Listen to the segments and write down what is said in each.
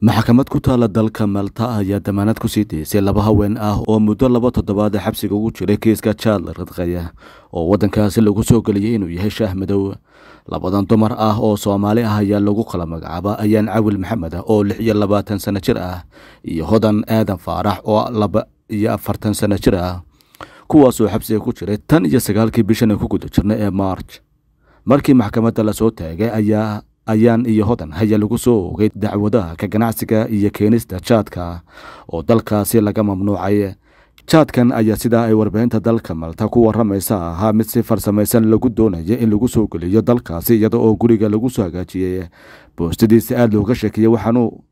maxkamad ku taala dalka malta ayaa damaanad kusii deysay laba haween ah oo muddo laba toddobaad xabsiga ugu jiray kiiska jaadla radqaya oo waddankaasi lagu soo geliyay inuu yahay shaah madow labadan dumar ah oo soomaali ah ayaa lagu kala magacaaba ayaan cawil maxamed ah oo lix iyo labaatan sano jir ah iyo hodan aadan faarax oo laba iyo afartan sano jir ah kuwaasoo xabsiga ku jiray tan iyo sagaalkii bishan guda jirnay ee maarj markii maxkamadda lasoo taagay ayaa ayaan iyo hodan haya lagu soo oogay dacwadaha ka ganacsiga iyo keenista jaadka oo dalkaasi laga mamnuucay jaadkan ayaa sidaa ay warbaahinta dalka malta ku waramaysa ahaa mid si farsamaysan lagu doonaya in lagu soo geliyo dalkaasi iyada oo guriga lagu soo hagaajiyey boostadiisa aada looga sheekiyey waxaanu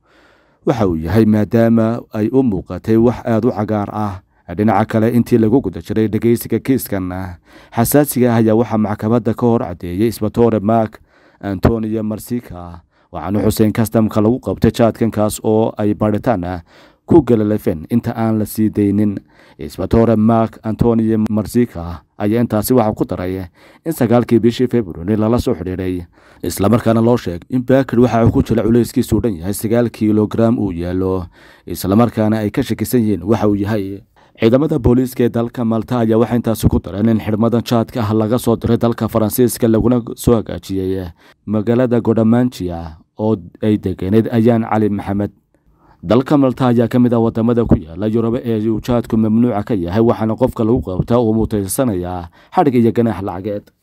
waxa uu yahay maadaama ay u muuqatay wax aada u cagaar ah dhinaca kale intii lagu guda jiray dhegeysiga kiiskan xasaasiga ah ayaa waxaa maxkamadda ka hor caddeeyey isbatore mark antonio marsika waxaana xuseen kastamka lagu qabtay jaadkan kaas oo ay baaritaan ah, ku galalafeen inta aan la sii daynin isbatore mark antonio marsika ayaa intaasi waxaa ku daray eh, in sagaalkii bishii februari lala soo xidhiiray islamarkaana loo sheegay in baker waxa uu ku jira culayskiisu dhan yahay sagaal kilogram uu yaallo islamarkaana ay ka shakisan yihiin waxa uu yahay ciidamada booliiska ee dalka malta ayaa waxaa intaasi ku dareen in xidhmadan jaadka ah laga soo diray dalka faransiiska laguna soo hagaajiyey eh, magaalada godhamanjia oo ay degeneed ayaan cali maxamed dalka malta ayaa ka mid ah wadamada ku yaala yurube ee uu jaadku mamnuuca ka yahay waxaana qofka lagu qabtaa uu mutaysanayaa xadhig iyo ganaax lacageed